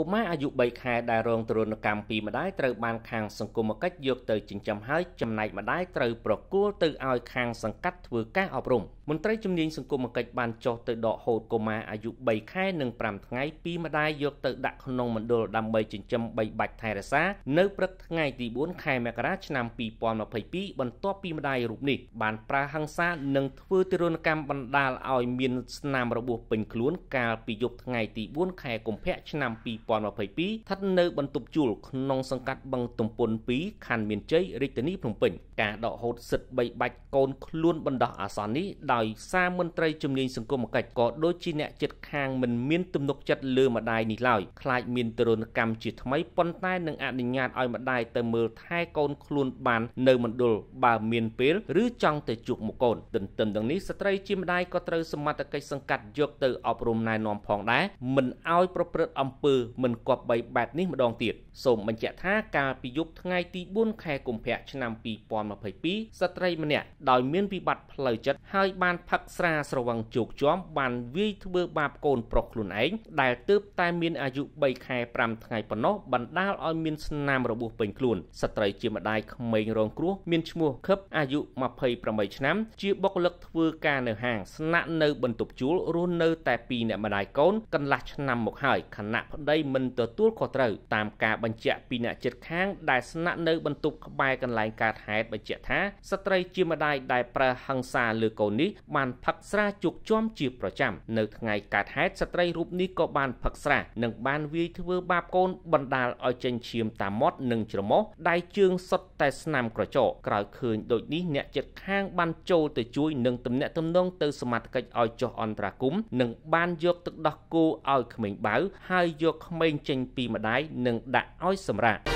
កុមារអាយុ3ខែដែលរងទរណកម្មពីម្ដាយត្រូវបានខាងសង្គមគិច្ចយក ទៅចិញ្ចឹមហើយចំណែកម្ដាយត្រូវប្រគល់ទៅឲ្យ ខាងសង្កាត់ធ្វើការអប់រំមន្ត្រីជំនាញសង្គមគិច្ចបានចុះទៅដកហូតកុមារអាយុ3ខែនិង5ថ្ងៃពីម្ដាយយកទៅដាក់ក្នុងមណ្ឌលដើម្បីចិញ្ចឹមបីបាច់ថែរក្សានៅព្រឹកថ្ងៃទី4ខែមករាឆ្នាំ2022បន្ទាប់ពីម្ដាយរូបនេះ បានប្រើហិង្សានិងធ្វើទរណកម្មបណ្ដាលឲ្យមានស្នាមរបួសពេញខ្លួន កាលពីយប់ថ្ងៃទី4ខែកុម្ភៈឆ្នាំ2022 2022ស្ថិតនៅបន្ទប់ជួលក្នុងសង្កាត់បឹងទំពុន2ខណ្ឌមានជ័យរាជធានីភ្នំពេញ ការដកហូតសិទ្ធិបីបាច់កូនខ្លួនបណ្ដោះអាសន្ននេះដោយសារមន្ត្រីជំនាញសង្គមគិច្ចក៏ដូចជាអ្នកចិត្តខាងមិនមានទំនុកចិត្តលើម្ដាយនេះឡើយខ្លាចមានទរណកម្មជាថ្មីប៉ុន្តែនឹងអនុញ្ញាតឲ្យម្ដាយទៅមើលថែកូនខ្លួនបាននៅមណ្ឌលបើមានពេលឬចង់ទៅជួបមុខកូនទន្ទឹមនឹងនេះស្ត្រីជាម្ដាយក៏ត្រូវសមត្ថកិច្ចសង្កាត់យកទៅអប់រំណែនាំផងដែរមិនឲ្យប្រព្រឹត្តអំពើមិនគប្បីបែបនេះម្ដងទៀតសូមបញ្ជាក់ថាកាលពីយប់ថ្ងៃទី4ខែកុម្ភៈឆ្នាំ2022ស្ត្រីម្នាក់ដោយមានវិបត្តិផ្លូវចិត្តហើយបានផឹកស្រាស្រវឹងជោគជាំបានវាយធ្វើបាបកូនប្រុសខ្លួនឯងដែលទើបតែមានអាយុ3ខែ5ថ្ងៃប៉ុណ្ណោះបណ្ដាលឲ្យមានស្នាមរបួសពេញខ្លួនស្ត្រីជាម្ដាយក្មេងរងគ្រោះមានឈ្មោះខឹបអាយុ28ឆ្នាំ ជាបុគ្គលិកធ្វើការនៅហាងស្នាក់នៅបន្ទប់ជួលរស់នៅតែពីអ្នកម្ដាយកូនកន្លះឆ្នាំមកហើយខណៈប្តីមិនទទួលខុសត្រូវតាមការបញ្ជាក់ពីអ្នកជិតខាងដែលស្នាក់នៅបន្ទប់ក្បែរកន្លែងកើតហេតុបញ្ជាក់ថាស្ត្រីជាម្ដាយដែលប្រើហិង្សាលើកូននេះបានផឹកស្រាជោគជាំជាប្រចាំនៅថ្ងៃកើតហេតុស្ត្រីរូបនេះក៏បានផឹកស្រានិងបានវាយធ្វើបាបកូនបណ្ដាលឲ្យចេញឈាមតាមមាត់និងច្រមុះដៃជើងសុទ្ធតែស្នាមក្រចកក្រោយឃើញដូចនេះអ្នកជិតខាងបានចូលទៅជួយនិងទំនាក់ទំនងទៅសមាជិកឲ្យចុះអន្តរាគមនិងបានយកទឹកដោះគោឲ្យក្មេងបាវហើយយកខ្មក្មេងចេញពីម្ដាយនិងដាក់ឲ្យសម្រាក។